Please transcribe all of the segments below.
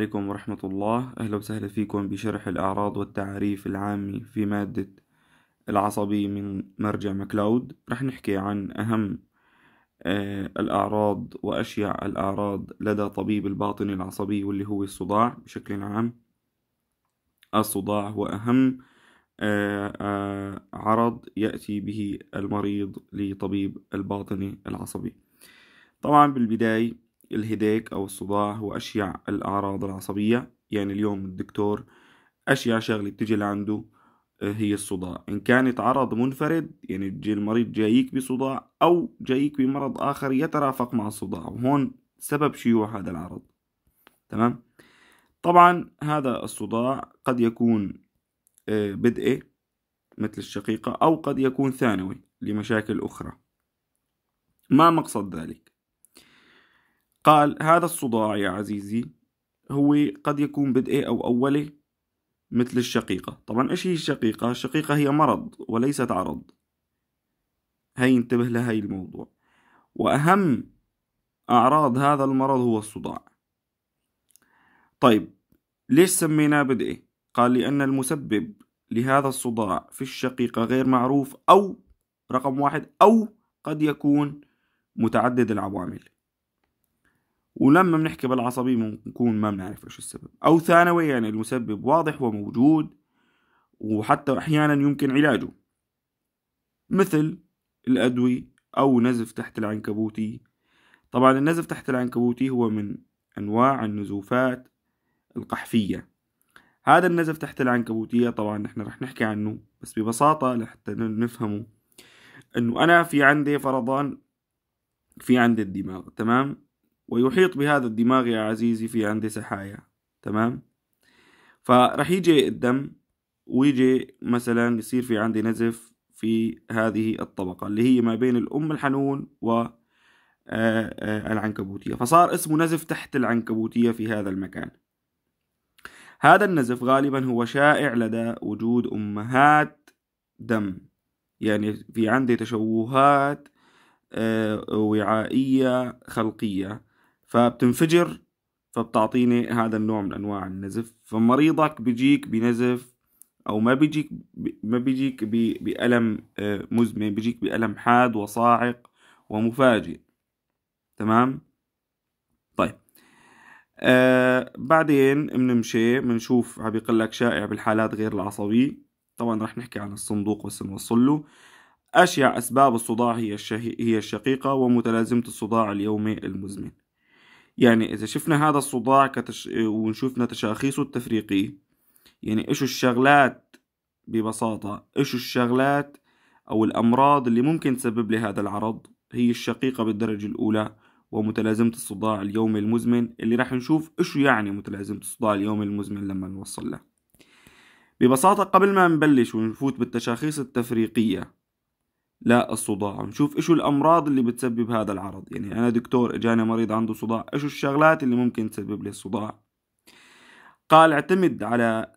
عليكم ورحمة الله أهلا وسهلا فيكم بشرح الأعراض والتعريف العامي في مادة العصبي من مرجع مكلاود رح نحكي عن أهم آه، الأعراض وأشياء الأعراض لدى طبيب الباطن العصبي واللي هو الصداع بشكل عام الصداع هو أهم آه، آه، عرض يأتي به المريض لطبيب الباطن العصبي طبعا بالبداية الهيديك أو الصداع هو أشيع الأعراض العصبية يعني اليوم الدكتور أشيع شغلة بتجي لعنده آه، هي الصداع إن كان يتعرض منفرد يعني جي المريض جايك بصداع أو جايك بمرض آخر يترافق مع الصداع وهون سبب شيوع هذا العرض تمام طبعا هذا الصداع قد يكون آه، بدئي مثل الشقيقة أو قد يكون ثانوي لمشاكل أخرى ما مقصد ذلك قال هذا الصداع يا عزيزي هو قد يكون بدئي أو أولي مثل الشقيقة طبعا إيش هي الشقيقة؟ الشقيقة هي مرض وليست عرض هي انتبه لهي الموضوع وأهم أعراض هذا المرض هو الصداع طيب ليش سميناه بدئي؟ قال لأن المسبب لهذا الصداع في الشقيقة غير معروف أو رقم واحد أو قد يكون متعدد العوامل ولما بنحكي بالعصبي بنكون ما بنعرف ايش السبب او ثانويا يعني المسبب واضح وموجود وحتى احيانا يمكن علاجه مثل الادوية او نزف تحت العنكبوتي طبعا النزف تحت العنكبوتي هو من انواع النزوفات القحفية هذا النزف تحت العنكبوتية طبعا نحن رح نحكي عنه بس ببساطة لحتى نفهمه انه انا في عندي فرضا في عندي الدماغ تمام ويحيط بهذا الدماغ يا عزيزي في هندسة سحايا تمام فرح يجي الدم ويجي مثلا يصير في عندي نزف في هذه الطبقة اللي هي ما بين الأم الحنون و آه، آه، العنكبوتية فصار اسمه نزف تحت العنكبوتية في هذا المكان هذا النزف غالبا هو شائع لدى وجود أمهات دم يعني في عندي تشوهات آه، وعائية خلقية فبتنفجر فبتعطيني هذا النوع من انواع النزف فمريضك بيجيك بنزف او ما بيجيك ما بيجيك بألم آه، مزمن بيجيك بألم حاد وصاعق ومفاجئ تمام طيب آه بعدين بنمشي بنشوف عم بيقول لك شائع بالحالات غير العصبية طبعا رح نحكي عن الصندوق بس نوصل له أشيع أسباب الصداع هي هي الشقيقة ومتلازمة الصداع اليومي المزمن يعني إذا شفنا هذا الصداع كتش... ونشوفنا تشاخيصه التفريقية يعني إيش الشغلات ببساطة إيش الشغلات أو الأمراض اللي ممكن تسبب لي هذا العرض هي الشقيقة بالدرجة الأولى ومتلازمة الصداع اليومي المزمن اللي راح نشوف إيش يعني متلازمة الصداع اليومي المزمن لما نوصل له ببساطة قبل ما نبلش ونفوت بالتشاخيص التفريقية للصداع ونشوف ايش الامراض اللي بتسبب هذا العرض يعني انا دكتور اجاني مريض عنده صداع ايش الشغلات اللي ممكن تسبب لي الصداع قال اعتمد على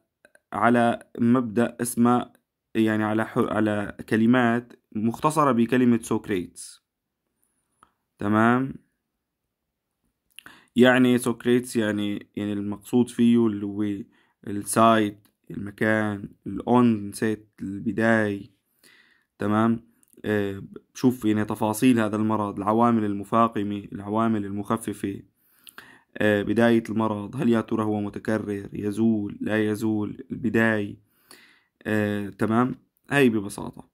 على مبدا اسمه يعني على على كلمات مختصره بكلمه سوكريتس تمام يعني سوكريتس يعني يعني المقصود فيه اللي هو السايت المكان الاون سيت البداية تمام بشوف يعني تفاصيل هذا المرض العوامل المفاقمة العوامل المخففة آه، بداية المرض هل يا ترى هو متكرر يزول لا يزول البداية آه، تمام هاي ببساطة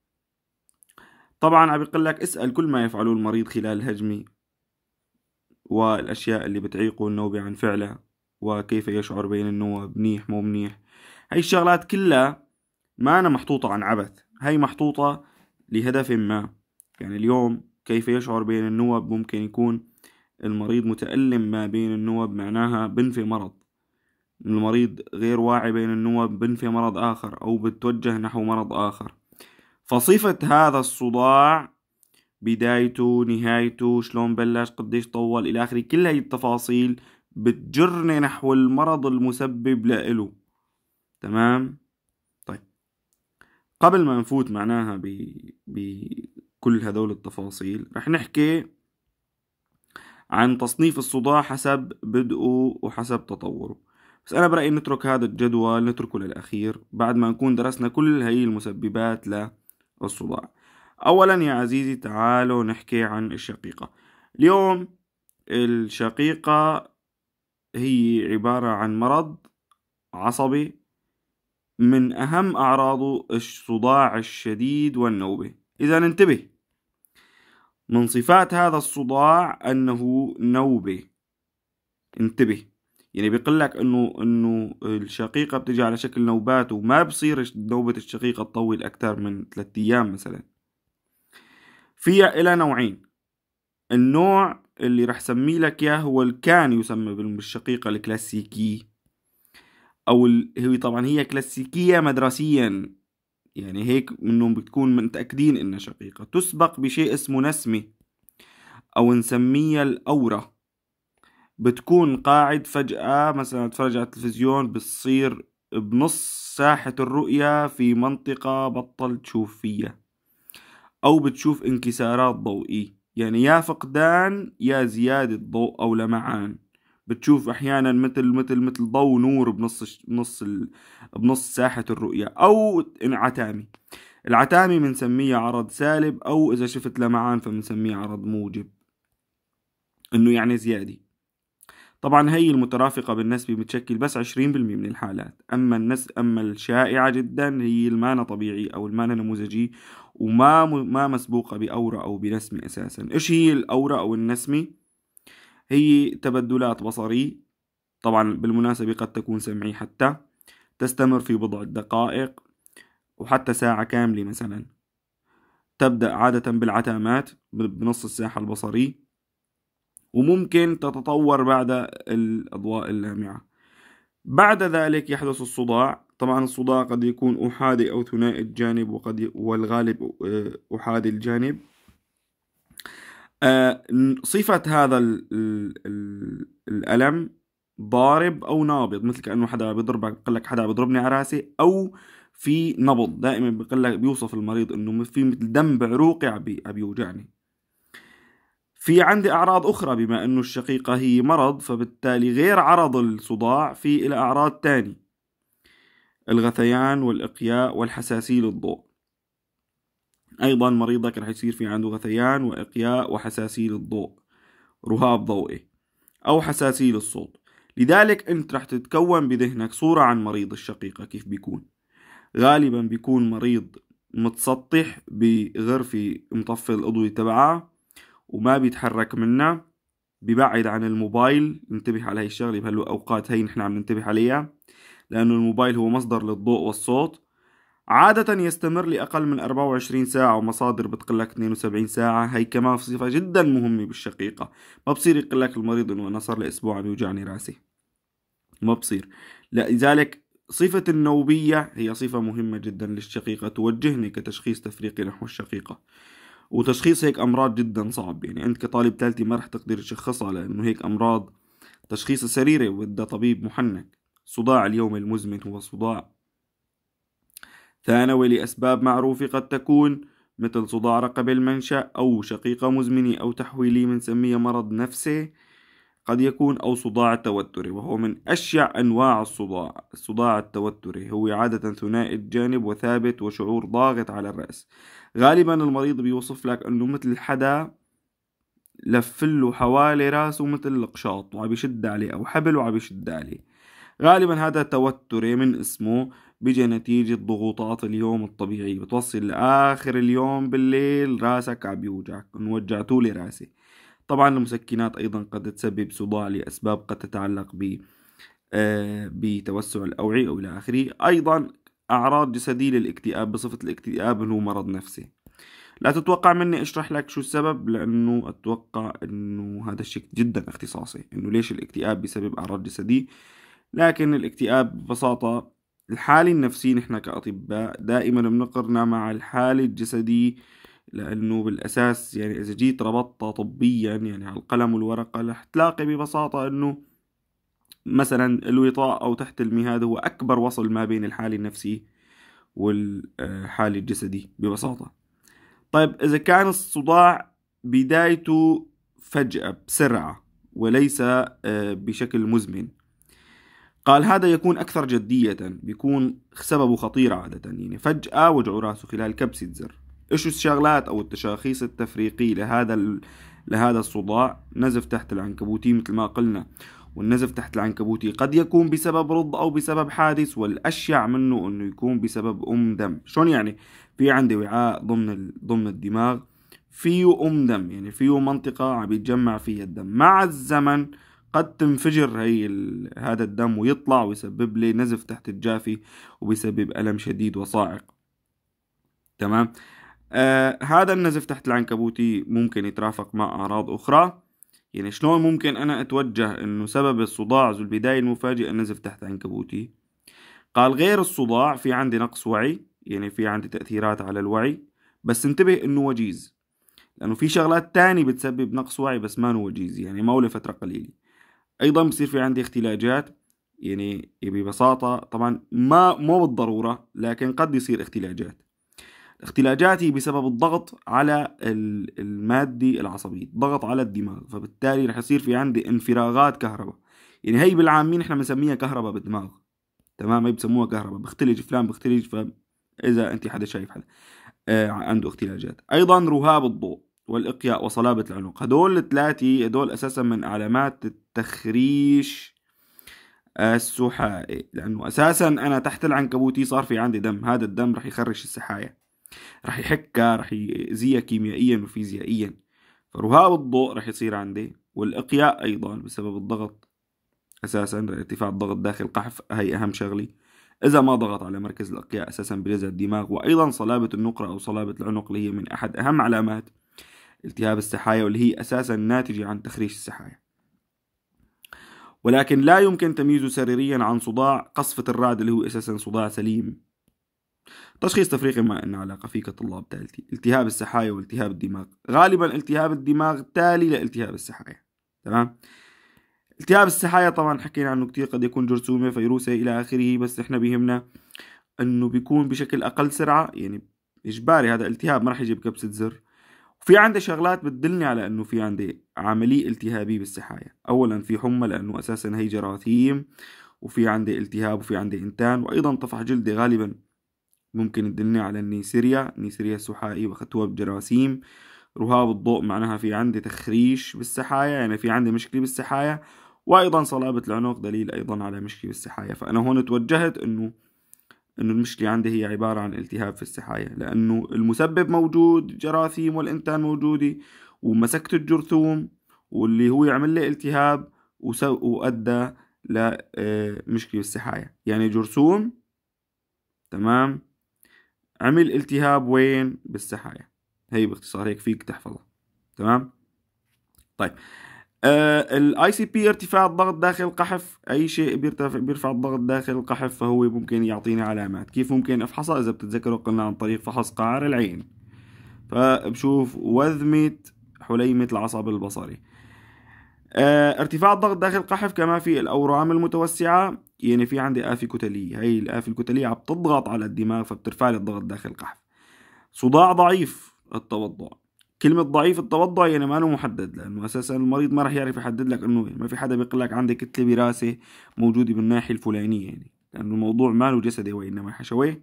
طبعا عم بيقول لك اسأل كل ما يفعله المريض خلال الهجمة والأشياء اللي بتعيقه النوبة عن فعله وكيف يشعر بين النوب منيح مو منيح هاي الشغلات كلها ما أنا محطوطة عن عبث هاي محطوطة لهدف ما يعني اليوم كيف يشعر بين النوب ممكن يكون المريض متألم ما بين النوب معناها بنفي مرض المريض غير واعي بين النوب بنفي مرض آخر أو بتوجه نحو مرض آخر فصفة هذا الصداع بدايته نهايته شلون بلش قديش طول إلى آخره كل هاي التفاصيل بتجرني نحو المرض المسبب لإله تمام قبل ما نفوت معناها بكل هذول التفاصيل رح نحكي عن تصنيف الصداع حسب بدءه وحسب تطوره بس أنا برأيي نترك هذا الجدول نتركه للأخير بعد ما نكون درسنا كل هي المسببات للصداع أولا يا عزيزي تعالوا نحكي عن الشقيقة اليوم الشقيقة هي عبارة عن مرض عصبي من أهم أعراضه الصداع الشديد والنوبة إذا انتبه من صفات هذا الصداع أنه نوبة انتبه يعني بيقول لك انه انه الشقيقه بتجي على شكل نوبات وما بصير نوبه الشقيقه تطول اكثر من ثلاثة ايام مثلا فيها إلى نوعين النوع اللي رح سمي لك اياه هو الكان يسمى بالشقيقه الكلاسيكي او ال... هي طبعا هي كلاسيكيه مدرسيا يعني هيك انهم بتكون متاكدين انها شقيقه تسبق بشيء اسمه نسمه او نسميها الاورا بتكون قاعد فجأة مثلا تفرج على التلفزيون بتصير بنص ساحة الرؤية في منطقة بطل تشوف فيها أو بتشوف انكسارات ضوئية يعني يا فقدان يا زيادة ضوء أو لمعان بتشوف احيانا مثل مثل مثل ضوء نور بنص بنص بنص ساحه الرؤيه او انعتامي العتامي بنسميه عرض سالب او اذا شفت لمعان فبنسميه عرض موجب انه يعني زيادي طبعا هي المترافقة بالنسبة بتشكل بس 20% من الحالات أما النس أما الشائعة جدا هي المانا طبيعي أو المانا نموذجي وما ما مسبوقة بأورا أو بنسمة أساسا إيش هي الأورا أو النسمة هي تبدلات بصري طبعا بالمناسبة قد تكون سمعي حتى تستمر في بضع دقائق وحتى ساعة كاملة مثلا تبدأ عادة بالعتامات بنص الساحة البصري وممكن تتطور بعد الأضواء اللامعة بعد ذلك يحدث الصداع طبعا الصداع قد يكون أحادي أو ثنائي الجانب وقد والغالب آه، أحادي الجانب آه، صفة هذا ال ال الـ الألم ضارب أو نابض مثل كأنه حدا بيضربك بقول لك حدا بيضربني على راسي أو في نبض دائما بقول لك بيوصف المريض إنه في مثل دم بعروقي عم بيوجعني في عندي أعراض أخرى بما أنه الشقيقة هي مرض فبالتالي غير عرض الصداع في إلى أعراض تاني الغثيان والإقياء والحساسية للضوء أيضا مريضك رح يصير في عنده غثيان وإقياء وحساسية للضوء رهاب ضوئي أو حساسية للصوت لذلك أنت رح تتكون بذهنك صورة عن مريض الشقيقة كيف بيكون غالبا بيكون مريض متسطح بغرفة مطفي الأضوية تبعها وما بيتحرك منها ببعد عن الموبايل انتبه على هاي الشغلة بهالأوقات هي نحن عم ننتبه عليها لأنه الموبايل هو مصدر للضوء والصوت عادة يستمر لأقل من 24 ساعة ومصادر بتقلك 72 ساعة هي كمان صفة جدا مهمة بالشقيقة ما بصير يقلك المريض إنه أنا صار لي أسبوع عم يوجعني راسي ما بصير لذلك صفة النوبية هي صفة مهمة جدا للشقيقة توجهني كتشخيص تفريقي نحو الشقيقة وتشخيص هيك أمراض جدا صعب يعني أنت كطالب ثالثي ما رح تقدر تشخصها لأنه هيك أمراض تشخيصها سريري وده طبيب محنك صداع اليوم المزمن هو صداع ثانوي لأسباب معروفة قد تكون مثل صداع رقبة المنشأ أو شقيقة مزمنة أو تحويلي سمية مرض نفسي قد يكون أو صداع التوتري وهو من أشع أنواع الصداع الصداع التوتري هو عادة ثنائي الجانب وثابت وشعور ضاغط على الرأس غالبا المريض بيوصف لك أنه مثل حدا لفله حوالي راسه مثل القشاط وعم يشد عليه أو حبل وعم يشد عليه غالبا هذا توتري من اسمه بيجي نتيجة ضغوطات اليوم الطبيعي بتوصل لآخر اليوم بالليل راسك عم بيوجعك إن وجعتوا لي راسي طبعا المسكنات أيضا قد تسبب صداع لأسباب قد تتعلق ب آه بتوسع الأوعية أو إلى آخره أيضا أعراض جسدية للاكتئاب بصفة الاكتئاب اللي هو مرض نفسي لا تتوقع مني اشرح لك شو السبب لانه اتوقع انه هذا الشيء جدا اختصاصي انه ليش الاكتئاب بسبب اعراض جسدية لكن الاكتئاب ببساطة الحالي النفسي نحن كأطباء دائما بنقرنا مع الحالي الجسدي لأنه بالأساس يعني إذا جيت ربطتها طبيا يعني على القلم والورقة رح تلاقي ببساطة أنه مثلا الوطاء أو تحت المهاد هو أكبر وصل ما بين الحالي النفسي والحالي الجسدي ببساطة طيب إذا كان الصداع بدايته فجأة بسرعة وليس آه، بشكل مزمن قال هذا يكون أكثر جدية بيكون سببه خطير عادة يعني فجأة وجع راسه خلال كبسة زر إيش الشغلات أو التشخيص التفريقي لهذا ال... لهذا الصداع نزف تحت العنكبوتي مثل ما قلنا والنزف تحت العنكبوتي قد يكون بسبب رض أو بسبب حادث والأشيع منه أنه يكون بسبب أم دم شلون يعني في عندي وعاء ضمن ال... ضمن الدماغ فيه أم دم يعني فيه منطقة عم يتجمع فيها الدم مع الزمن قد تنفجر هي هذا الدم ويطلع ويسبب لي نزف تحت الجافي وبيسبب ألم شديد وصاعق تمام آه هذا النزف تحت العنكبوتي ممكن يترافق مع أعراض أخرى يعني شلون ممكن أنا أتوجه إنه سبب الصداع ذو البداية المفاجئة نزف تحت عنكبوتي قال غير الصداع في عندي نقص وعي يعني في عندي تأثيرات على الوعي بس انتبه إنه وجيز لأنه في شغلات تاني بتسبب نقص وعي بس ما وجيز يعني ما له فترة قليلة ايضا بصير في عندي اختلاجات يعني ببساطة طبعا ما مو بالضرورة لكن قد يصير اختلاجات اختلاجاتي بسبب الضغط على المادي العصبي ضغط على الدماغ فبالتالي رح يصير في عندي انفراغات كهرباء يعني هي بالعامين احنا بنسميها كهرباء بالدماغ تمام هي بسموها كهرباء بختلج فلان بختلج فاذا انت حدا شايف حدا آه، عنده اختلاجات ايضا رهاب الضوء والإقياء وصلابة العنق هدول الثلاثة هدول أساسا من علامات التخريش السحائي لأنه أساسا أنا تحت العنكبوتي صار في عندي دم هذا الدم رح يخرش السحايا رح يحكها رح يأذيها كيميائيا وفيزيائيا فرهاب الضوء رح يصير عندي والإقياء أيضا بسبب الضغط أساسا ارتفاع الضغط داخل القحف هي أهم شغلة إذا ما ضغط على مركز الإقياء أساسا بلزة الدماغ وأيضا صلابة النقرة أو صلابة العنق اللي هي من أحد أهم علامات التهاب السحايا واللي هي أساسا ناتجة عن تخريش السحايا ولكن لا يمكن تمييزه سريريا عن صداع قصفة الرعد اللي هو أساسا صداع سليم تشخيص تفريقي ما إنه علاقة فيه كطلاب ثالثي التهاب السحايا والتهاب الدماغ غالبا التهاب الدماغ تالي لالتهاب السحايا تمام التهاب السحايا طبعا حكينا عنه كتير قد يكون جرثومة فيروسي إلى آخره بس إحنا بيهمنا إنه بيكون بشكل أقل سرعة يعني إجباري هذا التهاب ما راح يجيب كبسة زر في عندي شغلات بتدلني على انه في عندي عملية التهابية بالسحايا اولا في حمى لانه اساسا هي جراثيم وفي عندي التهاب وفي عندي انتان وايضا طفح جلدي غالبا ممكن تدلني على النيسيريا النيسيريا السحائي واخدتوها بجراثيم رهاب الضوء معناها في عندي تخريش بالسحايا يعني في عندي مشكلة بالسحايا وايضا صلابة العنق دليل ايضا على مشكلة بالسحايا فانا هون توجهت انه انه المشكله عندي هي عباره عن التهاب في السحايا لانه المسبب موجود جراثيم والانتان موجوده ومسكت الجرثوم واللي هو عمل لي التهاب وادى لمشكله آه، السحايا يعني جرثوم تمام عمل التهاب وين بالسحايا هي باختصار هيك فيك تحفظها تمام طيب آه، الاي سي بي ارتفاع الضغط داخل القحف اي شيء بيرتفع بيرفع الضغط داخل القحف فهو ممكن يعطيني علامات كيف ممكن افحصها اذا بتتذكروا قلنا عن طريق فحص قعر العين فبشوف وذمه حليمه العصب البصري آه ارتفاع الضغط داخل القحف كما في الاورام المتوسعه يعني في عندي آفة كتلية هي الآفة الكتلية عم تضغط على الدماغ فبترفع لي الضغط داخل القحف صداع ضعيف التوضع كلمة ضعيف التوضع يعني ما له محدد لأنه أساسا المريض ما راح يعرف يحدد لك إنه ما في حدا بيقول لك عندك كتلة براسة موجودة بالناحية الفلانية يعني لأنه الموضوع ما له جسدي وإنما حشوي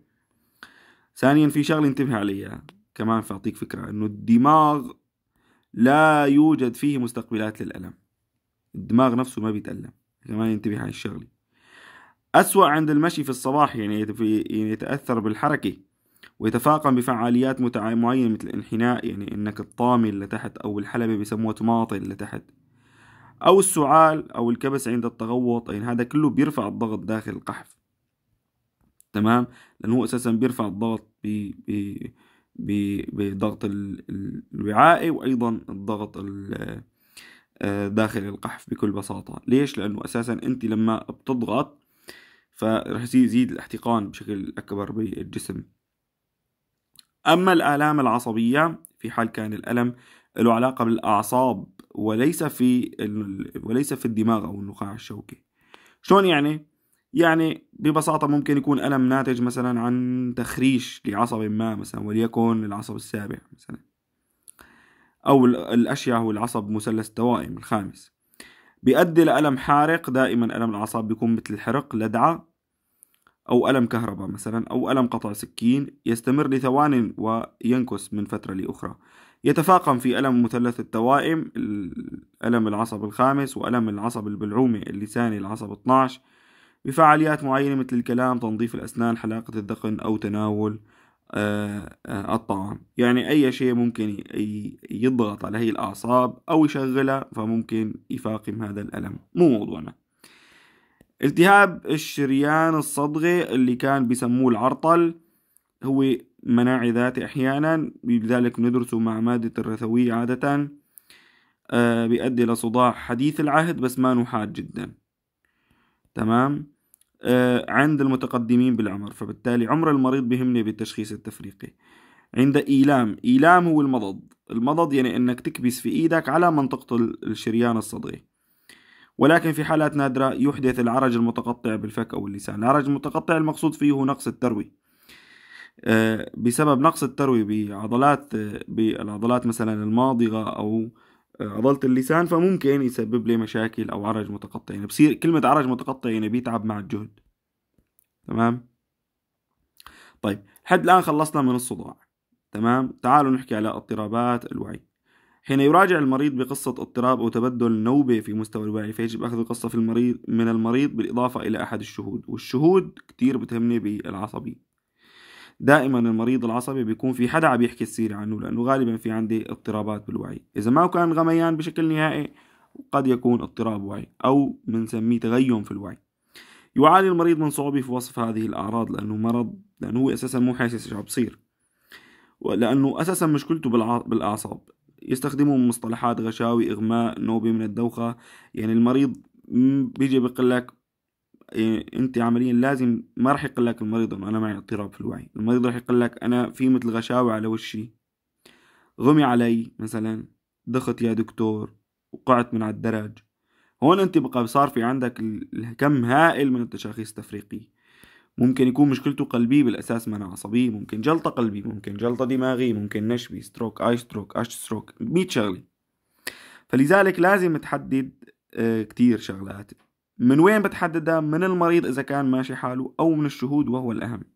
ثانيا في شغلة انتبه عليها كمان فأعطيك فكرة إنه الدماغ لا يوجد فيه مستقبلات للألم الدماغ نفسه ما بيتألم كمان ينتبه على الشغلة أسوأ عند المشي في الصباح يعني, في يعني يتأثر بالحركة ويتفاقم بفعاليات معينة مثل الانحناء يعني إنك الطامي اللي تحت أو الحلبة بيسموها تماطي اللي تحت أو السعال أو الكبس عند التغوط يعني هذا كله بيرفع الضغط داخل القحف تمام لأنه أساسا بيرفع الضغط بي بي بضغط الوعائي وأيضا الضغط آه، داخل القحف بكل بساطة ليش؟ لأنه أساسا أنت لما بتضغط فرح يزيد الاحتقان بشكل أكبر بالجسم أما الآلام العصبية في حال كان الألم له علاقة بالأعصاب وليس في وليس في الدماغ أو النخاع الشوكي شلون يعني؟ يعني ببساطة ممكن يكون ألم ناتج مثلا عن تخريش لعصب ما مثلا وليكن العصب السابع مثلا أو الأشياء هو العصب مثلث التوائم الخامس بيؤدي لألم حارق دائما ألم الأعصاب بيكون مثل الحرق لدعة أو ألم كهرباء مثلا أو ألم قطع سكين يستمر لثوان وينكس من فترة لأخرى يتفاقم في ألم مثلث التوائم ألم العصب الخامس وألم العصب البلعومي اللساني العصب 12 بفعاليات معينة مثل الكلام تنظيف الأسنان حلاقة الذقن أو تناول آه، آه، الطعام يعني أي شيء ممكن يضغط على هي الأعصاب أو يشغلها فممكن يفاقم هذا الألم مو موضوعنا التهاب الشريان الصدغي اللي كان بيسموه العرطل هو مناعي ذاتي أحيانا لذلك ندرسه مع مادة الرثوية عادة آه بيؤدي لصداع حديث العهد بس ما نحاد جدا تمام آه عند المتقدمين بالعمر فبالتالي عمر المريض بهمني بالتشخيص التفريقي عند إيلام إيلام هو المضض المضض يعني أنك تكبس في إيدك على منطقة الشريان الصدغي ولكن في حالات نادرة يحدث العرج المتقطع بالفك أو اللسان العرج المتقطع المقصود فيه هو نقص التروي آه، بسبب نقص التروي بعضلات آه، بالعضلات مثلا الماضغة أو آه، عضلة اللسان فممكن يسبب لي مشاكل أو عرج متقطع يعني بصير كلمة عرج متقطع يعني بيتعب مع الجهد تمام طيب حد الآن خلصنا من الصداع تمام تعالوا نحكي على اضطرابات الوعي حين يراجع المريض بقصة اضطراب أو تبدل نوبة في مستوى الوعي فيجب أخذ القصة في المريض من المريض بالإضافة إلى أحد الشهود والشهود كتير بتهمني بالعصبي دائما المريض العصبي بيكون في حدا عم يحكي السيرة عنه لأنه غالبا في عندي اضطرابات بالوعي إذا ما كان غميان بشكل نهائي قد يكون اضطراب وعي أو بنسميه تغيم في الوعي يعاني المريض من صعوبة في وصف هذه الأعراض لأنه مرض لأنه هو أساسا مو حاسس شو عم بصير لأنه أساسا مشكلته بالأعصاب يستخدمون مصطلحات غشاوي إغماء نوبة من الدوخة يعني المريض بيجي بيقول لك إيه، انت عمليا لازم ما راح يقول لك المريض انه انا معي اضطراب في الوعي المريض راح يقول لك انا في مثل غشاوي على وشي غمي علي مثلا دخت يا دكتور وقعت من على الدرج هون انت بقى صار في عندك الكم هائل من التشخيص التفريقي ممكن يكون مشكلته قلبيه بالاساس مناعه عصبيه ممكن جلطه قلبيه ممكن جلطه دماغيه ممكن نشبي ستروك اي ستروك اش ستروك 100 شغله فلذلك لازم تحدد آه، كتير شغلات من وين بتحددها من المريض اذا كان ماشي حاله او من الشهود وهو الاهم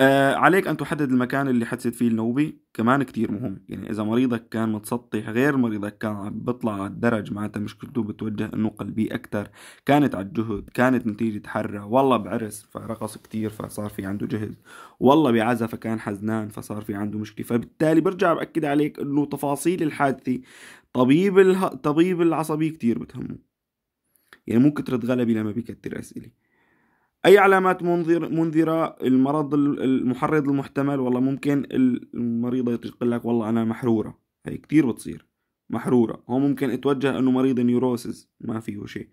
آه عليك أن تحدد المكان اللي حتسد فيه النوبة كمان كتير مهم يعني إذا مريضك كان متسطح غير مريضك كان عم بيطلع على الدرج معناتها مشكلته بتوجه إنه قلبي اكثر كانت على الجهد كانت نتيجة حرة والله بعرس فرقص كتير فصار في عنده جهد والله بعزة فكان حزنان فصار في عنده مشكلة فبالتالي برجع بأكد عليك إنه تفاصيل الحادثة طبيب الطبيب طبيب العصبي كتير بتهمه يعني مو ترد غلبي لما بيكثر أسئلة أي علامات منذر منذرة المرض المحرض المحتمل والله ممكن المريضة تقول لك والله أنا محرورة هي كثير بتصير محرورة هو ممكن اتوجه أنه مريض نيوروسيس ما فيه شيء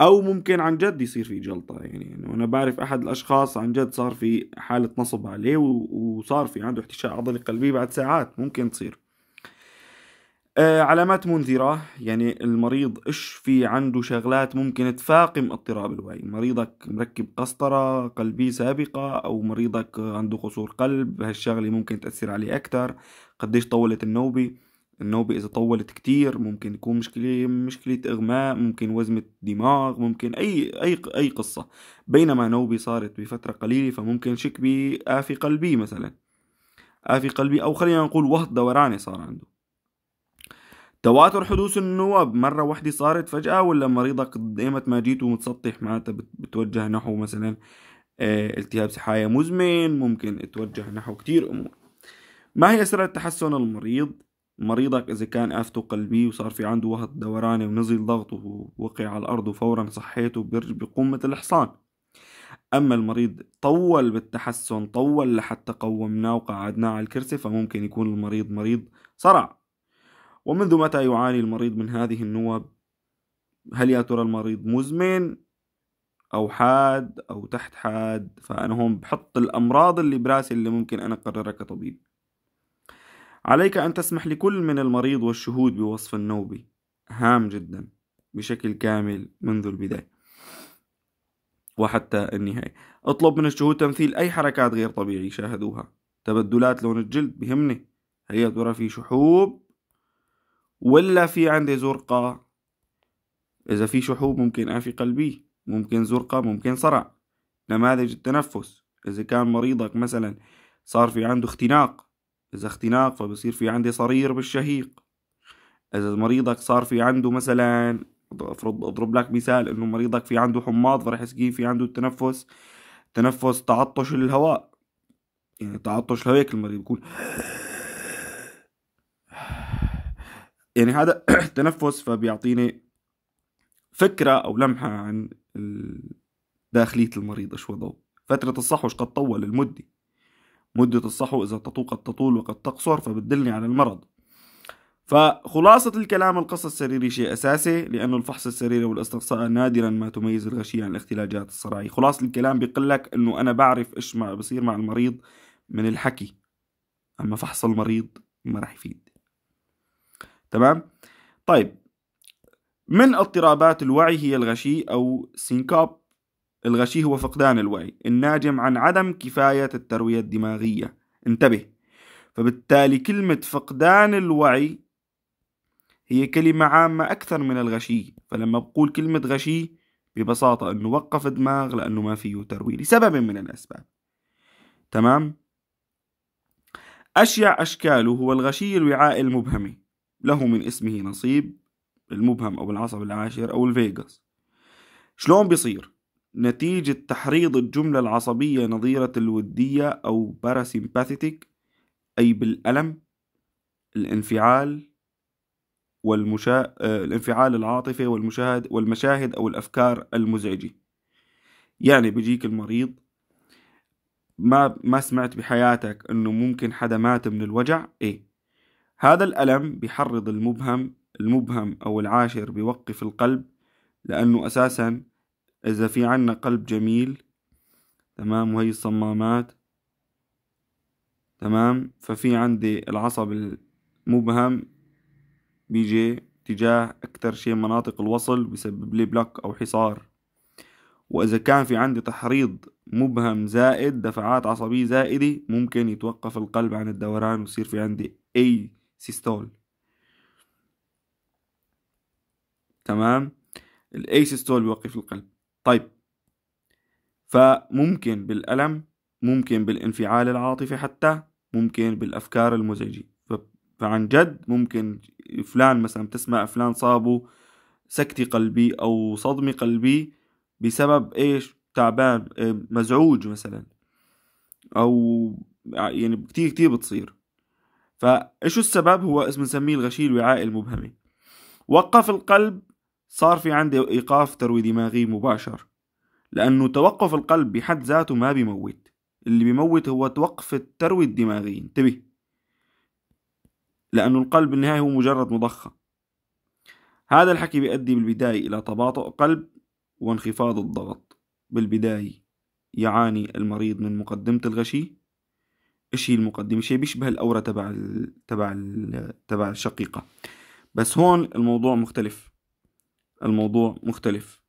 أو ممكن عن جد يصير في جلطة يعني أنه أنا بعرف أحد الأشخاص عن جد صار في حالة نصب عليه وصار في عنده احتشاء عضلي قلبي بعد ساعات ممكن تصير آه، علامات منذرة يعني المريض إيش في عنده شغلات ممكن تفاقم اضطراب الوعي مريضك مركب قسطرة قلبية سابقة أو مريضك عنده قصور قلب هالشغلة ممكن تأثر عليه أكتر قديش طولت النوبة النوبة إذا طولت كتير ممكن يكون مشكلة مشكلة إغماء ممكن وزمة دماغ ممكن أي أي أي قصة بينما نوبة صارت بفترة قليلة فممكن شك بآفة قلبية مثلا آفة قلبية أو خلينا نقول وهض دوراني صار عنده تواتر حدوث النواب مرة واحدة صارت فجأة ولا مريضك دائما ما جيت ومتسطح معناتها بتوجه نحو مثلا آه، التهاب سحايا مزمن ممكن توجه نحو كتير أمور ما هي اسرع تحسن المريض مريضك إذا كان آفته قلبي وصار في عنده وهط دوراني ونزل ضغطه ووقع على الأرض وفورا صحيته برج بقمة الحصان أما المريض طول بالتحسن طول لحتى قومناه وقعدناه على الكرسي فممكن يكون المريض مريض صرع ومنذ متى يعاني المريض من هذه النوب هل يا ترى المريض مزمن أو حاد أو تحت حاد فأنا هون بحط الأمراض اللي براسي اللي ممكن أنا أقررها كطبيب عليك أن تسمح لكل من المريض والشهود بوصف النوبة هام جدا بشكل كامل منذ البداية وحتى النهاية اطلب من الشهود تمثيل أي حركات غير طبيعية شاهدوها تبدلات لون الجلد بهمني هي ترى في شحوب ولا في عندي زرقاء إذا في شحوب ممكن أنفي قلبي ممكن زرقاء ممكن صرع نماذج التنفس إذا كان مريضك مثلا صار في عنده اختناق إذا اختناق فبصير في عندي صرير بالشهيق إذا مريضك صار في عنده مثلا أفرض أضرب لك مثال إنه مريضك في عنده حماض فرح يسقيه في عنده التنفس تنفس تعطش الهواء يعني تعطش الهواء المريض بيكون يعني هذا تنفس فبيعطيني فكرة أو لمحة عن داخلية المريض إيش وضعه فترة الصحو إيش قد طول المدة مدة الصحو إذا تطول قد تطول وقد تقصر فبتدلني على المرض فخلاصة الكلام القص السريري شيء أساسي لأنه الفحص السريري والاستقصاء نادرا ما تميز الغشية عن الاختلاجات الصرعية خلاصة الكلام بيقول لك أنه أنا بعرف إيش ما بصير مع المريض من الحكي أما فحص المريض ما راح يفيد تمام طيب من اضطرابات الوعي هي الغشي أو سينكوب الغشي هو فقدان الوعي الناجم عن عدم كفاية التروية الدماغية انتبه فبالتالي كلمة فقدان الوعي هي كلمة عامة أكثر من الغشي فلما بقول كلمة غشي ببساطة أنه وقف دماغ لأنه ما فيه تروي لسبب من الأسباب تمام أشيع أشكاله هو الغشي الوعائي المبهمي له من اسمه نصيب المبهم أو العصب العاشر أو الفيجاس شلون بيصير؟ نتيجة تحريض الجملة العصبية نظيرة الودية أو باراسيمباثيتك أي بالألم الانفعال والمشا... آه، الانفعال العاطفي والمشاهد والمشاهد أو الأفكار المزعجة يعني بيجيك المريض ما ما سمعت بحياتك انه ممكن حدا مات من الوجع ايه هذا الألم بيحرض المبهم المبهم أو العاشر بيوقف القلب لأنه أساسا إذا في عنا قلب جميل تمام وهي الصمامات تمام ففي عندي العصب المبهم بيجي تجاه أكتر شيء مناطق الوصل بسبب لي بلوك أو حصار وإذا كان في عندي تحريض مبهم زائد دفعات عصبية زائدة ممكن يتوقف القلب عن الدوران ويصير في عندي أي سيستول تمام الاي سيستول بيوقف القلب طيب فممكن بالألم ممكن بالانفعال العاطفي حتى ممكن بالأفكار المزعجة فعن جد ممكن فلان مثلا بتسمع فلان صابه سكتة قلبي أو صدمة قلبي بسبب إيش تعبان مزعوج مثلا أو يعني كتير كتير بتصير فإيش السبب هو اسم نسميه الغشيل الوعائي المبهمي وقف القلب صار في عندي إيقاف تروي دماغي مباشر لأنه توقف القلب بحد ذاته ما بيموت اللي بيموت هو توقف التروي الدماغي انتبه لأنه القلب بالنهاية هو مجرد مضخة هذا الحكي بيؤدي بالبداية إلى تباطؤ قلب وانخفاض الضغط بالبداية يعاني المريض من مقدمة الغشي إيش هي المقدمة شيء بيشبه الأورا تبع ال تبع ال تبع الشقيقة بس هون الموضوع مختلف الموضوع مختلف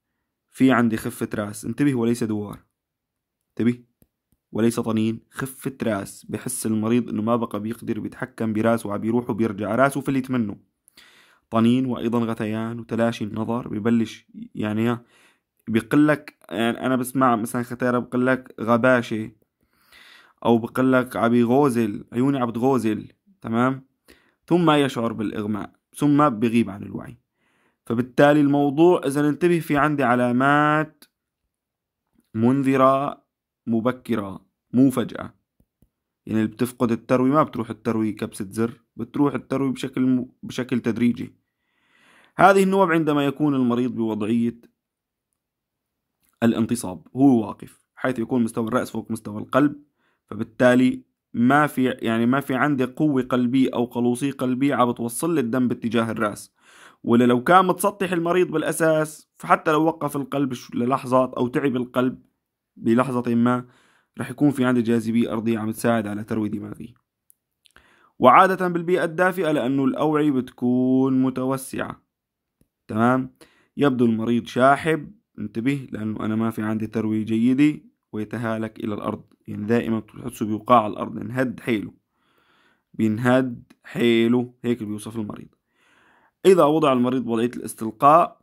في عندي خفة راس انتبه وليس دوار انتبه وليس طنين خفة راس بحس المريض انه ما بقى بيقدر بيتحكم براسه وعم بيروح وبيرجع راسه في اللي تمنه طنين وايضا غثيان وتلاشي النظر ببلش يعني بقلك يعني انا بسمع مثلا ختيرة بقلك غباشة أو بقول لك عم يغوزل عيوني عم تغوزل تمام ثم يشعر بالإغماء ثم بغيب عن الوعي فبالتالي الموضوع إذا ننتبه في عندي علامات منذرة مبكرة مو فجأة يعني اللي بتفقد التروي ما بتروح التروي كبسة زر بتروح التروي بشكل م... بشكل تدريجي هذه النوب عندما يكون المريض بوضعية الانتصاب هو واقف حيث يكون مستوى الرأس فوق مستوى القلب فبالتالي ما في يعني ما في عندي قوة قلبية أو قلوصية قلبية عم بتوصل لي الدم باتجاه الرأس ولا لو كان متسطح المريض بالأساس فحتى لو وقف القلب للحظات أو تعب القلب بلحظة ما رح يكون في عندي جاذبية أرضية عم تساعد على تروية دماغي وعادة بالبيئة الدافئة لأنه الأوعية بتكون متوسعة تمام يبدو المريض شاحب انتبه لأنه أنا ما في عندي تروية جيدة ويتهالك إلى الأرض يعني دائما بتحسه بيوقع على الأرض انهد حيله بينهد حيله هيك بيوصف المريض إذا وضع المريض بوضعية الاستلقاء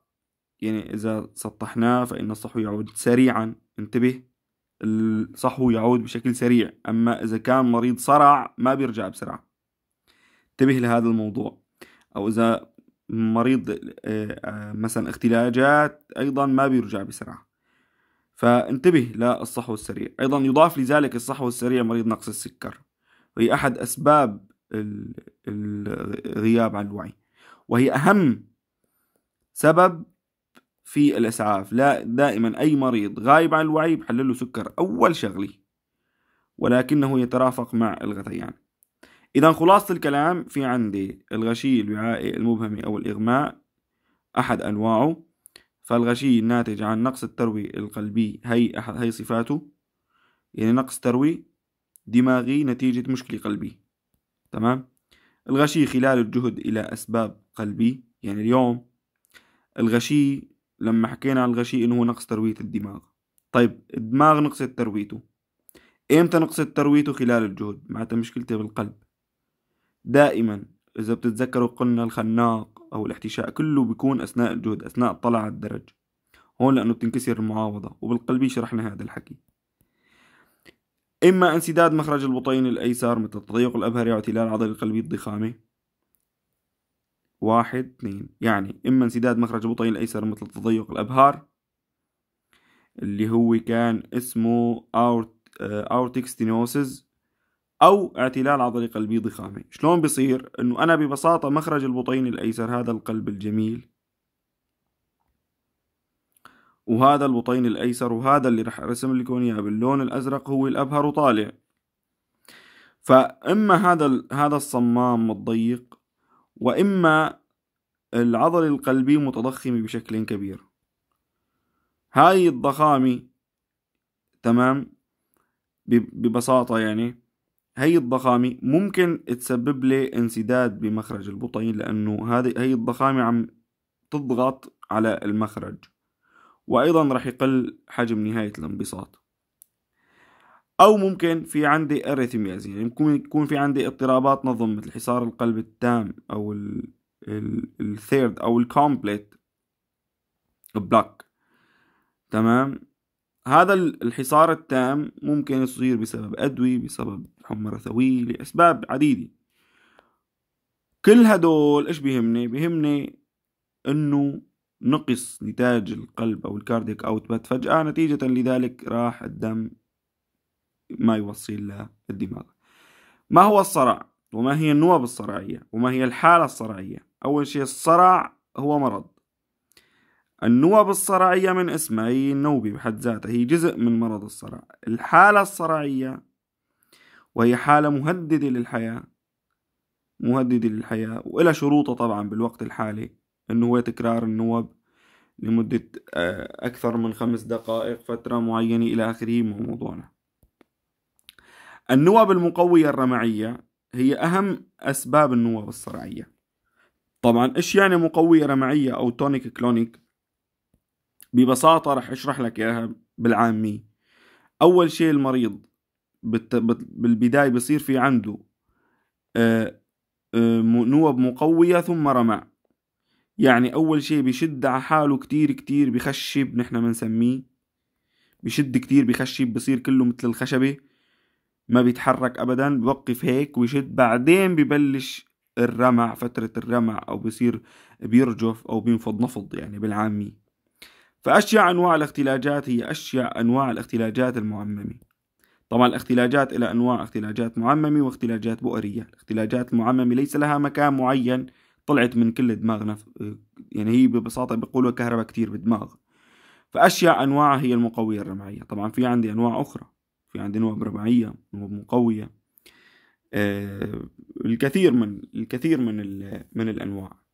يعني إذا سطحناه فإن الصحو يعود سريعا انتبه الصحو يعود بشكل سريع أما إذا كان مريض صرع ما بيرجع بسرعة انتبه لهذا الموضوع أو إذا مريض آه، آه، مثلا اختلاجات أيضا ما بيرجع بسرعة فانتبه للصحو السريع أيضا يضاف لذلك الصحو السريع مريض نقص السكر وهي أحد أسباب الغياب عن الوعي وهي أهم سبب في الإسعاف لا دائما أي مريض غايب عن الوعي بحلله سكر أول شغلة ولكنه يترافق مع الغثيان إذا خلاصة الكلام في عندي الغشية الوعائي المبهم أو الإغماء أحد أنواعه فالغشي الناتج عن نقص التروي القلبي هي هي صفاته يعني نقص تروي دماغي نتيجة مشكلة قلبي تمام الغشي خلال الجهد إلى أسباب قلبي يعني اليوم الغشي لما حكينا عن الغشي إنه هو نقص تروية الدماغ طيب الدماغ نقصت ترويته إمتى نقصت ترويته خلال الجهد معناتها مشكلته بالقلب دائما إذا بتتذكروا قلنا الخناق أو الاحتشاء كله بيكون أثناء الجهد أثناء الطلعة على الدرج هون لأنه بتنكسر المعاوضة وبالقلبي شرحنا هذا الحكي إما انسداد مخرج البطين الأيسر مثل التضيق الأبهري واعتلال عضل القلبي الضخامة واحد اثنين يعني إما انسداد مخرج البطين الأيسر مثل تضيق الأبهار اللي هو كان اسمه أورت أورتيك آه، ستينوسز أو اعتلال عضلي قلبي ضخامي شلون بيصير أنه أنا ببساطة مخرج البطين الأيسر هذا القلب الجميل وهذا البطين الأيسر وهذا اللي رح أرسم لكم إياه باللون الأزرق هو الأبهر وطالع فإما هذا هذا الصمام الضيق وإما العضل القلبي متضخم بشكل كبير هاي الضخامة تمام ببساطة يعني هي الضخامة ممكن تسبب لي انسداد بمخرج البطين لأنه هذه هي الضخامة عم تضغط على المخرج وأيضا رح يقل حجم نهاية الانبساط أو ممكن في عندي أريثمياز يعني ممكن يكون في عندي اضطرابات نظم مثل حصار القلب التام أو الثيرد أو الكومبليت بلاك تمام هذا الحصار التام ممكن يصير بسبب أدوية بسبب حمى رثوية لأسباب عديدة كل هدول إيش بيهمني؟ بيهمني إنه نقص نتاج القلب أو الكارديك أوتبت فجأة نتيجة لذلك راح الدم ما يوصل للدماغ ما هو الصرع؟ وما هي النوب الصرعية؟ وما هي الحالة الصرعية؟ أول شيء الصرع هو مرض النوب الصرعية من اسمها هي النوبي بحد ذاتها هي جزء من مرض الصرع الحالة الصرعية وهي حالة مهددة للحياة مهددة للحياة وإلى شروطها طبعا بالوقت الحالي إنه هو تكرار النوب لمدة آه، أكثر من خمس دقائق فترة معينة إلى آخره من موضوعنا النوب المقوية الرمعية هي أهم أسباب النوب الصرعية طبعا إيش يعني مقوية رمعية أو تونيك كلونيك ببساطة رح أشرح لك إياها بالعامي أول شيء المريض بالبداية بصير في عنده آه، آه، نوب مقوية ثم رمع يعني أول شيء بشد على حاله كتير كتير بخشب نحن بنسميه بشد كتير بخشب بصير كله مثل الخشبة ما بيتحرك أبدا بوقف هيك ويشد بعدين ببلش الرمع فترة الرمع أو بصير بيرجف أو بينفض نفض يعني بالعامي فأشياء أنواع الاختلاجات هي أشياء أنواع الاختلاجات المعممة طبعا الاختلاجات إلى أنواع اختلاجات معممة واختلاجات بؤرية الاختلاجات المعممة ليس لها مكان معين طلعت من كل دماغنا يعني هي ببساطة بيقولوا كهرباء كتير بالدماغ فأشياء أنواعها هي المقوية الرمعية طبعا في عندي أنواع أخرى في عندي نواب رمعية نوع مقوية آه الكثير من الكثير من من الأنواع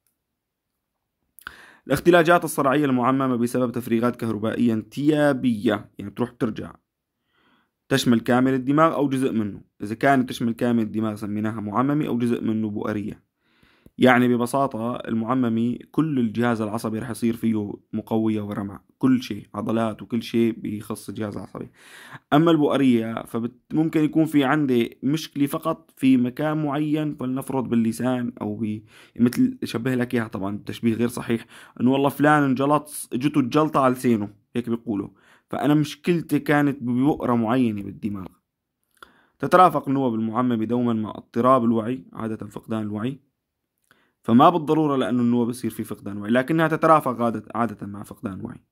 الاختلاجات الصرعية المعممة بسبب تفريغات كهربائية انتيابية يعني بتروح ترجع تشمل كامل الدماغ أو جزء منه إذا كانت تشمل كامل الدماغ سميناها معممة أو جزء منه بؤرية يعني ببساطة المعممي كل الجهاز العصبي رح يصير فيه مقوية ورمع كل شيء عضلات وكل شيء بيخص الجهاز العصبي أما البؤرية فممكن يكون في عندي مشكلة فقط في مكان معين فلنفرض باللسان أو مثل شبه لك إياها طبعا تشبيه غير صحيح أنه والله فلان انجلط جته الجلطة على لسانه هيك بيقولوا فأنا مشكلتي كانت ببؤرة معينة بالدماغ تترافق النوب المعممة دوما مع اضطراب الوعي عادة فقدان الوعي فما بالضرورة لأنه النوب بصير في فقدان وعي لكنها تترافق عادة, مع فقدان الوعي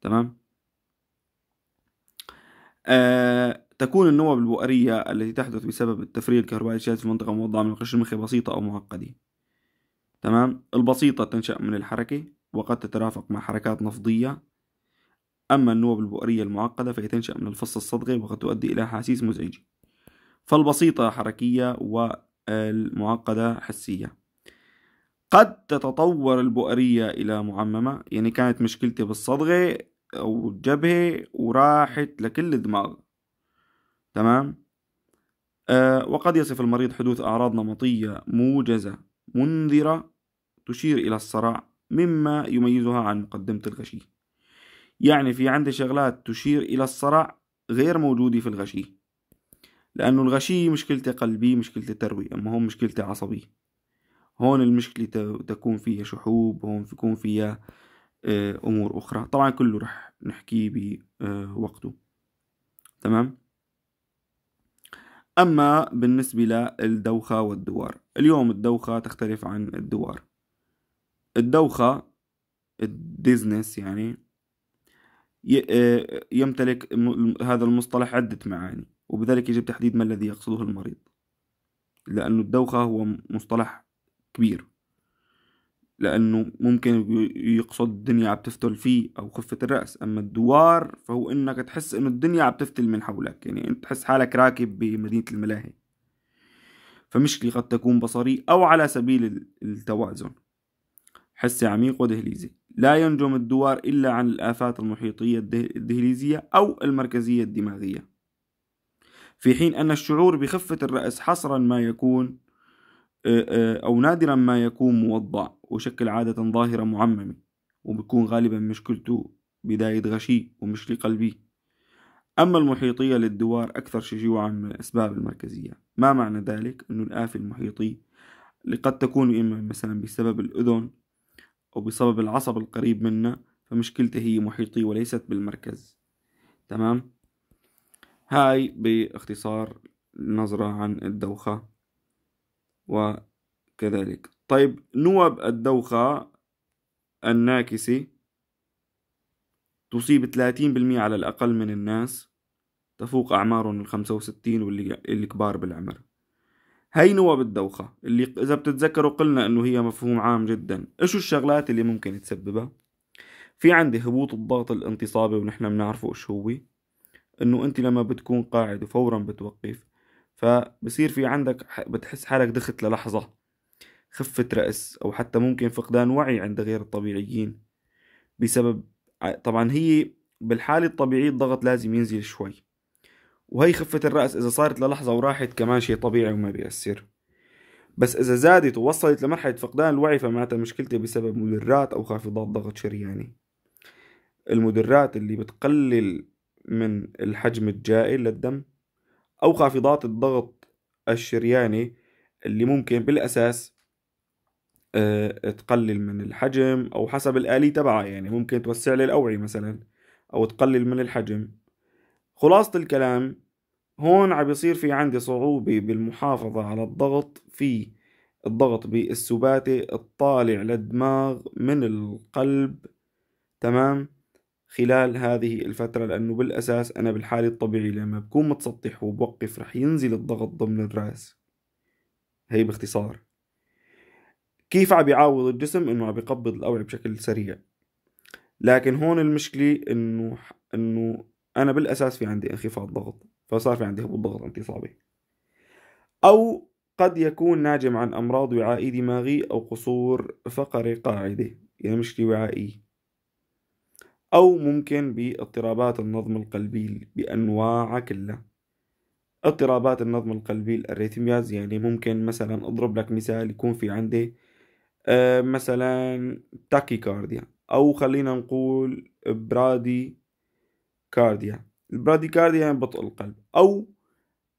تمام آه تكون النوبة البؤرية التي تحدث بسبب التفريغ الكهربائي الشاذ في منطقة موضعة من القشر المخي بسيطة أو معقدة تمام البسيطة تنشأ من الحركة وقد تترافق مع حركات نفضية أما النوبة البؤرية المعقدة فهي تنشأ من الفص الصدغي وقد تؤدي إلى أحاسيس مزعجة فالبسيطة حركية والمعقدة حسية قد تتطور البؤرية إلى معممة يعني كانت مشكلتي بالصدغة أو الجبهة وراحت لكل الدماغ تمام أه وقد يصف المريض حدوث أعراض نمطية موجزة منذرة تشير إلى الصرع مما يميزها عن مقدمة الغشي يعني في عندي شغلات تشير إلى الصرع غير موجودة في الغشي لأنه الغشي مشكلتي قلبي مشكلتي تروي أما هو مشكلتي عصبي هون المشكلة تكون فيها شحوب هون تكون فيها آه، أمور أخرى طبعا كله رح نحكيه بوقته آه، تمام أما بالنسبة للدوخة والدوار اليوم الدوخة تختلف عن الدوار الدوخة الديزنس يعني آه، يمتلك هذا المصطلح عدة معاني وبذلك يجب تحديد ما الذي يقصده المريض لأن الدوخة هو مصطلح كبير لأنه ممكن يقصد الدنيا عم تفتل فيه أو خفة الرأس أما الدوار فهو إنك تحس إنه الدنيا عم تفتل من حولك يعني أنت تحس حالك راكب بمدينة الملاهي فمشكلة قد تكون بصري أو على سبيل التوازن حسي عميق ودهليزي لا ينجم الدوار إلا عن الآفات المحيطية الدهليزية أو المركزية الدماغية في حين أن الشعور بخفة الرأس حصرا ما يكون أو نادرا ما يكون موضع وشكل عادة ظاهرة معممة وبكون غالبا مشكلته بداية غشي ومشلي قلبي أما المحيطية للدوار أكثر شجوعا من الأسباب المركزية ما معنى ذلك أن الآفة المحيطية قد تكون إما مثلا بسبب الأذن أو بسبب العصب القريب منا فمشكلته هي محيطية وليست بالمركز تمام هاي باختصار نظرة عن الدوخة وكذلك طيب نوب الدوخة الناكسة تصيب 30% على الأقل من الناس تفوق أعمارهم ال 65 واللي الكبار بالعمر هي نوب الدوخة اللي إذا بتتذكروا قلنا إنه هي مفهوم عام جدا إيشو الشغلات اللي ممكن تسببها في عندي هبوط الضغط الانتصابي ونحن بنعرفه إيش هو إنه أنت لما بتكون قاعد وفورا بتوقف فبصير في عندك بتحس حالك دخت للحظة خفة رأس أو حتى ممكن فقدان وعي عند غير الطبيعيين بسبب طبعا هي بالحالة الطبيعية الضغط لازم ينزل شوي وهي خفة الرأس إذا صارت للحظة وراحت كمان شيء طبيعي وما بيأثر بس إذا زادت ووصلت لمرحلة فقدان الوعي فمعناتها مشكلتي بسبب مدرات أو خافضات ضغط شرياني يعني. المدرات اللي بتقلل من الحجم الجائل للدم أو خافضات الضغط الشرياني اللي ممكن بالأساس آه، تقلل من الحجم أو حسب الآلية تبعها يعني ممكن توسع لي الأوعية مثلا أو تقلل من الحجم خلاصة الكلام هون عم يصير في عندي صعوبة بالمحافظة على الضغط في الضغط بالسباتة الطالع للدماغ من القلب تمام خلال هذه الفترة لأنه بالأساس أنا بالحالة الطبيعي لما بكون متسطح وبوقف رح ينزل الضغط ضمن الرأس هي باختصار كيف عم بيعوض الجسم انه عم بيقبض الاوعيه بشكل سريع لكن هون المشكله انه انه انا بالاساس في عندي انخفاض ضغط فصار في عندي هبوط ضغط انتصابي او قد يكون ناجم عن امراض وعائي دماغي او قصور فقري قاعده يعني مشكله وعائيه أو ممكن باضطرابات النظم القلبي بأنواعها كلها اضطرابات النظم القلبي الاريثمياز يعني ممكن مثلا أضرب لك مثال يكون في عندي مثلا آه، مثلا تاكيكارديا أو خلينا نقول برادي كارديا البرادي كارديا يعني بطء القلب أو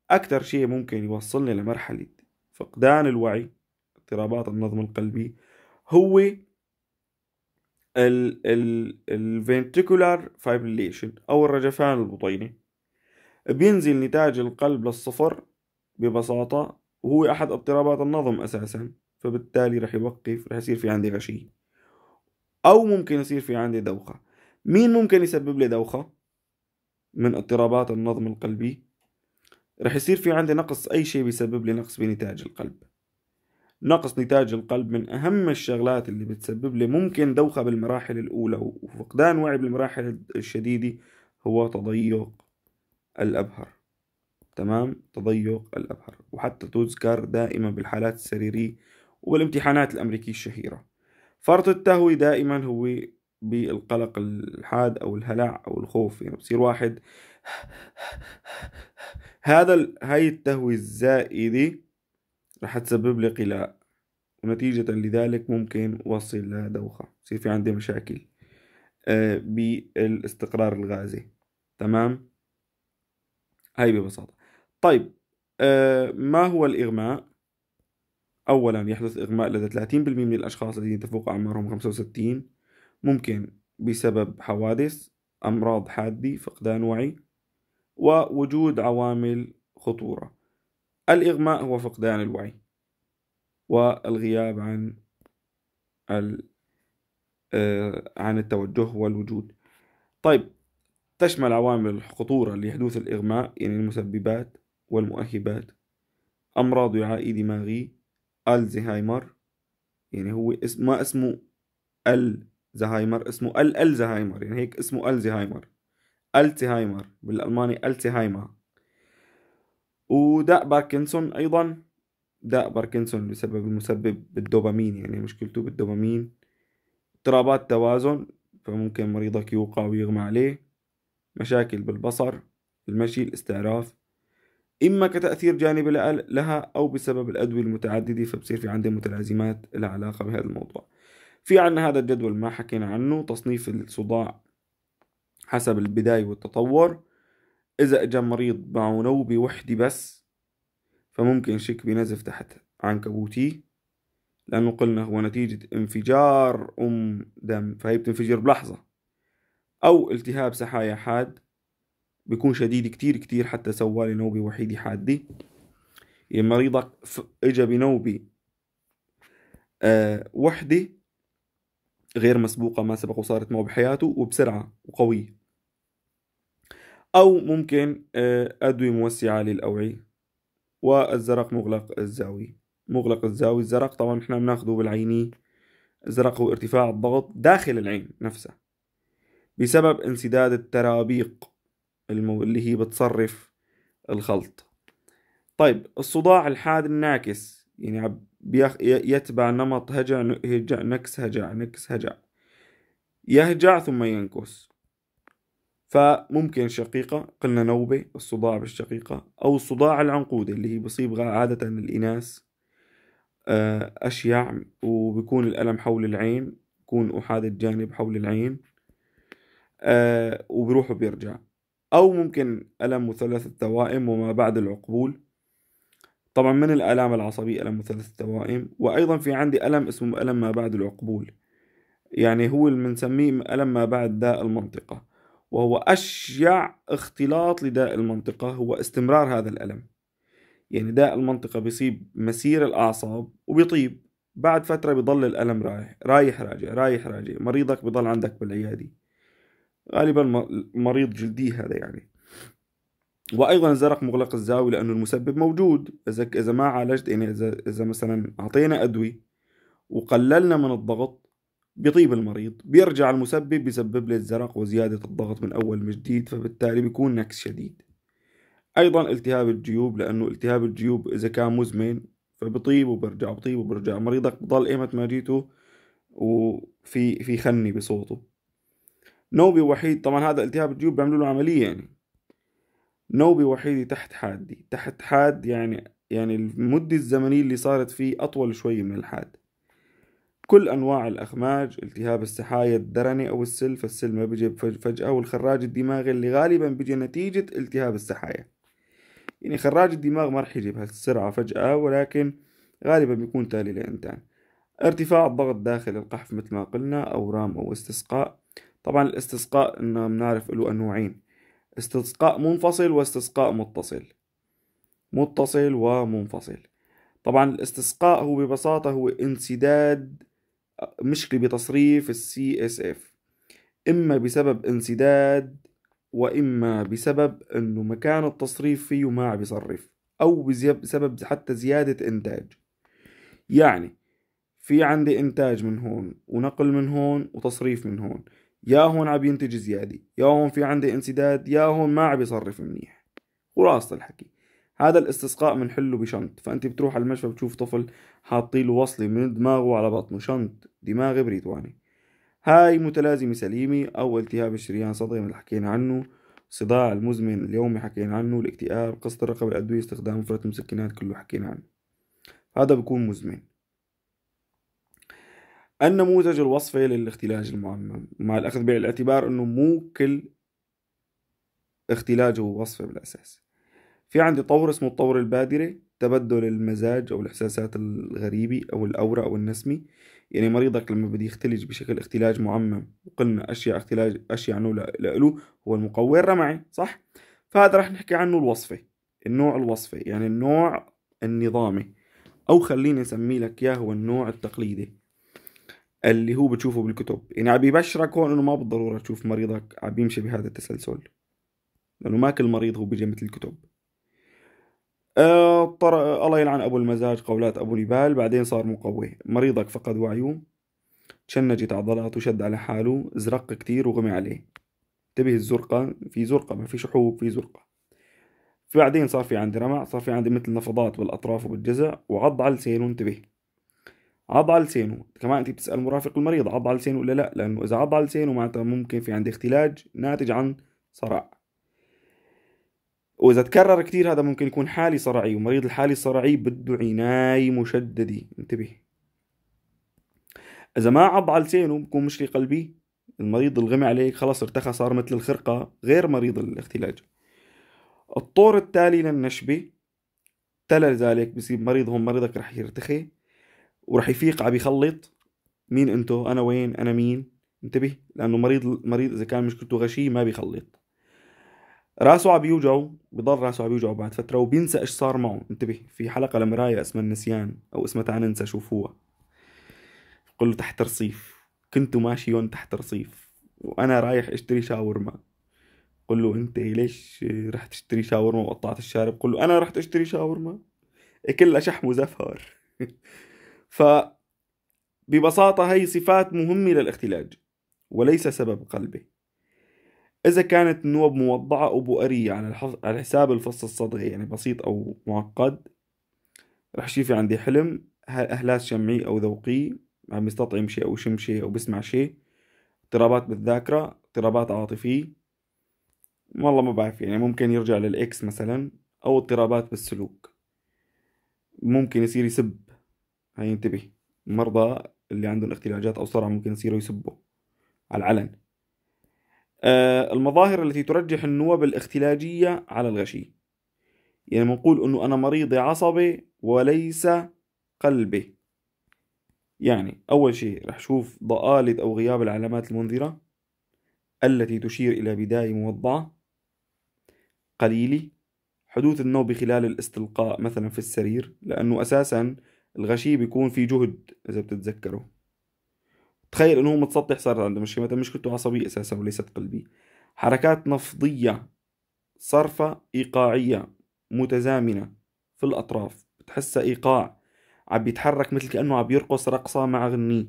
أكثر شيء ممكن يوصلني لمرحلة فقدان الوعي اضطرابات النظم القلبي هو الفنتريكولار فايبريليشن أو الرجفان البطيني بينزل نتاج القلب للصفر ببساطة وهو أحد اضطرابات النظم أساسا فبالتالي رح يوقف رح يصير في عندي غشية أو ممكن يصير في عندي دوخة مين ممكن يسبب لي دوخة من اضطرابات النظم القلبي رح يصير في عندي نقص أي شيء بيسبب لي نقص بنتاج القلب نقص نتاج القلب من أهم الشغلات اللي بتسبب لي ممكن دوخة بالمراحل الأولى وفقدان وعي بالمراحل الشديدة هو تضيق الأبهر تمام تضيق الأبهر وحتى تذكر دائما بالحالات السريرية وبالامتحانات الأمريكية الشهيرة فرط التهوي دائما هو بالقلق الحاد أو الهلع أو الخوف يعني بصير واحد هذا هاي التهوي الزائدة رح تسبب لي قلاء ونتيجة لذلك ممكن وصل لدوخة يصير في عندي مشاكل آه، بالاستقرار الغازي تمام هاي ببساطة طيب آه، ما هو الإغماء أولا يحدث إغماء لدى 30% من الأشخاص الذين تفوق أعمارهم 65 ممكن بسبب حوادث أمراض حادة فقدان وعي ووجود عوامل خطورة الإغماء هو فقدان الوعي والغياب عن آه، عن التوجه والوجود طيب تشمل عوامل الخطورة لحدوث الإغماء يعني المسببات والمؤهبات أمراض وعائي دماغي الزهايمر يعني هو اسم ما اسمه الزهايمر اسمه الزهايمر يعني هيك اسمه الزهايمر الزهايمر بالألماني الزهايمر وداء باركنسون أيضا داء باركنسون بسبب المسبب بالدوبامين يعني مشكلته بالدوبامين اضطرابات توازن فممكن مريضك يوقع ويغمى عليه مشاكل بالبصر المشي الاستعراف إما كتأثير جانبي لها أو بسبب الأدوية المتعددة فبصير في عندي متلازمات لها علاقة بهذا الموضوع في عنا هذا الجدول ما حكينا عنه تصنيف الصداع حسب البداية والتطور إذا إجا مريض معه نوبة وحدة بس فممكن شك بنزف تحت عنكبوتي لأنه قلنا هو نتيجة انفجار أم دم فهي بتنفجر بلحظة أو التهاب سحايا حاد بيكون شديد كتير كتير حتى سوالي نوبة وحيدة حادة يعني مريضك إجا بنوبة أه وحدة غير مسبوقة ما سبق وصارت معه بحياته وبسرعة وقوية أو ممكن آه، أدوية موسعة للأوعية والزرق مغلق الزاوي مغلق الزاوي الزرق طبعا احنا بناخده بالعيني الزرق هو ارتفاع الضغط داخل العين نفسها بسبب انسداد الترابيق اللي هي بتصرف الخلط طيب الصداع الحاد الناكس يعني بيخ... يتبع نمط هجع نكس هجع نكس هجع يهجع ثم ينكس فممكن الشقيقة قلنا نوبة الصداع بالشقيقة أو الصداع العنقودة اللي هي بصيب عادة الإناث آه، أشيع وبكون الألم حول العين بكون أحاد الجانب حول العين آه، وبروح وبيرجع أو ممكن ألم مثلث التوائم وما بعد العقبول طبعا من الآلام العصبية ألم مثلث التوائم وأيضا في عندي ألم اسمه ألم ما بعد العقبول يعني هو اللي بنسميه ألم ما بعد داء المنطقة وهو أشيع اختلاط لداء المنطقة هو استمرار هذا الألم يعني داء المنطقة بيصيب مسير الأعصاب وبيطيب بعد فترة بضل الألم رايح رايح راجع رايح راجع مريضك بضل عندك بالعيادة غالبا مريض جلدي هذا يعني وايضا الزرق مغلق الزاوية لانه المسبب موجود اذا اذا ما عالجت يعني اذا اذا مثلا اعطينا ادويه وقللنا من الضغط بيطيب المريض بيرجع المسبب بيسبب له الزرق وزيادة الضغط من أول جديد فبالتالي بيكون نكس شديد أيضا التهاب الجيوب لأنه التهاب الجيوب إذا كان مزمن فبطيب وبرجع بطيب وبرجع مريضك بضل إيمت ما جيته وفي في خني بصوته نوبي وحيد طبعا هذا التهاب الجيوب بيعملوا له عملية يعني نوبي وحيد تحت حادي تحت حاد يعني يعني المدة الزمنية اللي صارت فيه أطول شوي من الحاد كل انواع الاخماج التهاب السحايا الدرني او السل فالسل ما بيجي فجاه والخراج الدماغي اللي غالبا بيجي نتيجه التهاب السحايا يعني خراج الدماغ ما رح يجي بهالسرعه فجاه ولكن غالبا بيكون تالي لانتان ارتفاع الضغط داخل القحف مثل ما قلنا اورام او استسقاء طبعا الاستسقاء انه بنعرف له انواعين استسقاء منفصل واستسقاء متصل متصل ومنفصل طبعا الاستسقاء هو ببساطة هو انسداد مشكلة بتصريف السي اس اف اما بسبب انسداد واما بسبب انه مكان التصريف فيه ما عم يصرف او بسبب حتى زيادة انتاج يعني في عندي انتاج من هون ونقل من هون وتصريف من هون يا هون عم ينتج زيادة يا هون في عندي انسداد يا هون ما عم يصرف منيح خلاصة الحكي هذا الاستسقاء بنحله بشنط فانت بتروح على المشفى بتشوف طفل حاطين له وصله من دماغه على بطنه شنط دماغ بريتواني هاي متلازمة سليمة أو التهاب الشريان صدغي اللي حكينا عنه صداع المزمن اليومي حكينا عنه الاكتئاب قص الرقبة الأدوية استخدام فرط مسكنات كله حكينا عنه هذا بيكون مزمن النموذج الوصفي للاختلاج المعمم مع الأخذ بالاعتبار أنه مو كل اختلاج هو وصفه بالأساس في عندي طور اسمه الطور البادري تبدل المزاج أو الإحساسات الغريبي أو الأورا أو النسمي يعني مريضك لما بده يختلج بشكل اختلاج معمم وقلنا أشياء اختلاج أشياء نوع له هو المقوي الرمعي صح؟ فهذا رح نحكي عنه الوصفة النوع الوصفي يعني النوع النظامي أو خليني اسمي لك إياه هو النوع التقليدي اللي هو بتشوفه بالكتب يعني عم يبشرك هون إنه ما بالضرورة تشوف مريضك عم يمشي بهذا التسلسل لأنه ما كل مريض هو بيجي مثل الكتب اضطر آه، الله يلعن ابو المزاج قولات ابو البال بعدين صار مقوي مريضك فقد وعيه تشنجت عضلاته شد على حاله زرق كتير وغمي عليه انتبه الزرقة في زرقة ما في شحوب في زرقة بعدين صار في عندي رمع صار في عندي مثل نفضات بالاطراف وبالجزع وعض على لسانه انتبه عض على لسانه كمان انت بتسال مرافق المريض عض على لسانه ولا لا لانه اذا عض على لسانه معناتها ممكن في عندي اختلاج ناتج عن صرع واذا تكرر كثير هذا ممكن يكون حالي صرعي ومريض الحالي الصرعي بده عناية مشددة انتبه اذا ما عض على لسانه بكون مشكلة قلبي المريض الغمي عليك خلص ارتخى صار مثل الخرقة غير مريض الاختلاج الطور التالي للنشبة تلا ذلك بصير مريض هون مريضك رح يرتخي ورح يفيق عم يخلط مين انتو انا وين انا مين انتبه لانه مريض مريض اذا كان مشكلته غشي ما بيخلط راسه عم بيوجعه بضل راسه عم بيوجعه بعد فتره وبينسى ايش صار معه انتبه في حلقه لمرايا اسمها النسيان او اسمها تعال ننسى شوفوها بقول له تحت رصيف كنت يوم تحت رصيف وانا رايح اشتري شاورما قل له انت ليش رحت تشتري شاورما وقطعت الشارب بقول له انا رحت اشتري شاورما كلها شحم وزفر ف ببساطه هي صفات مهمه للاختلاج وليس سبب قلبه إذا كانت النوب موضعة أو بؤرية على, الحف... على حساب الفص الصدغي يعني بسيط أو معقد رح يصير في عندي حلم إهلاس شمعي أو ذوقي عم يعني يستطعم شيء أو شم شيء أو بسمع شيء اضطرابات بالذاكرة اضطرابات عاطفية والله ما بعرف يعني ممكن يرجع للإكس مثلا أو اضطرابات بالسلوك ممكن يصير يسب هاي انتبه المرضى اللي عندهم اختلاجات أو صرع ممكن يصيروا يسبوا على العلن آه، المظاهر التي ترجح النوبة الاختلاجية على الغشي يعني بنقول أنه أنا مريض عصبي وليس قلبي يعني أول شيء رح شوف ضآلة أو غياب العلامات المنذرة التي تشير إلى بداية موضعة قليلة حدوث النوبة خلال الاستلقاء مثلا في السرير لأنه أساسا الغشي بيكون في جهد إذا بتتذكره تخيل انه هو متسطح صار عنده مشكله مثلا مشكلته عصبيه اساسا وليست قلبيه حركات نفضيه صرفه ايقاعيه متزامنه في الاطراف بتحسها ايقاع عم بيتحرك مثل كانه عم يرقص رقصه مع غنيه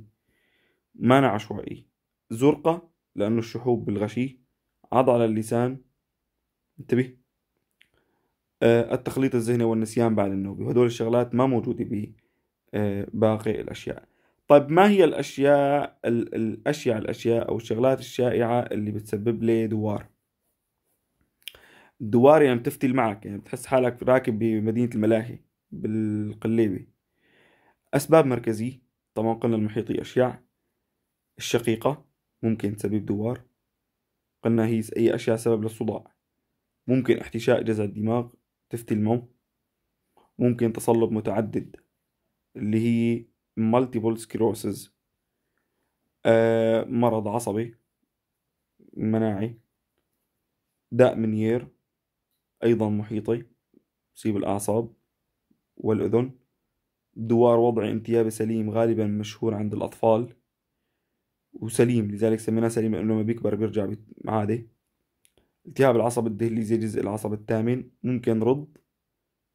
مانع عشوائي زرقه لانه الشحوب بالغشي عض على اللسان انتبه آه التخليط الذهني والنسيان بعد النوبه وهدول الشغلات ما موجوده آه، باقي الاشياء طيب ما هي الأشياء الأشياء الأشياء أو الشغلات الشائعة اللي بتسبب لي دوار الدوار يعني بتفتل معك يعني بتحس حالك راكب بمدينة الملاهي بالقليبي أسباب مركزية طبعا قلنا المحيطي أشياء الشقيقة ممكن تسبب دوار قلنا هي أي أشياء سبب للصداع ممكن احتشاء جذع الدماغ تفتي المو ممكن تصلب متعدد اللي هي multiple سكروسز آه، مرض عصبي مناعي داء منير أيضا محيطي يصيب الأعصاب والأذن دوار وضعي انتيابي سليم غالبا مشهور عند الأطفال وسليم لذلك سميناه سليم لأنه لما بيكبر بيرجع عادي التهاب العصب الدهليزي جزء العصب الثامن ممكن رض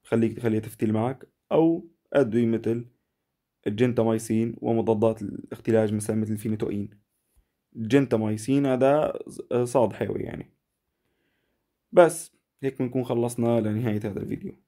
خليك تخليه تفتيل معك أو أدوية مثل الجنتامايسين ومضادات الاختلاج مثلا مثل الفينيتوئين الجنتامايسين هذا صاد حيوي يعني بس هيك بنكون خلصنا لنهاية هذا الفيديو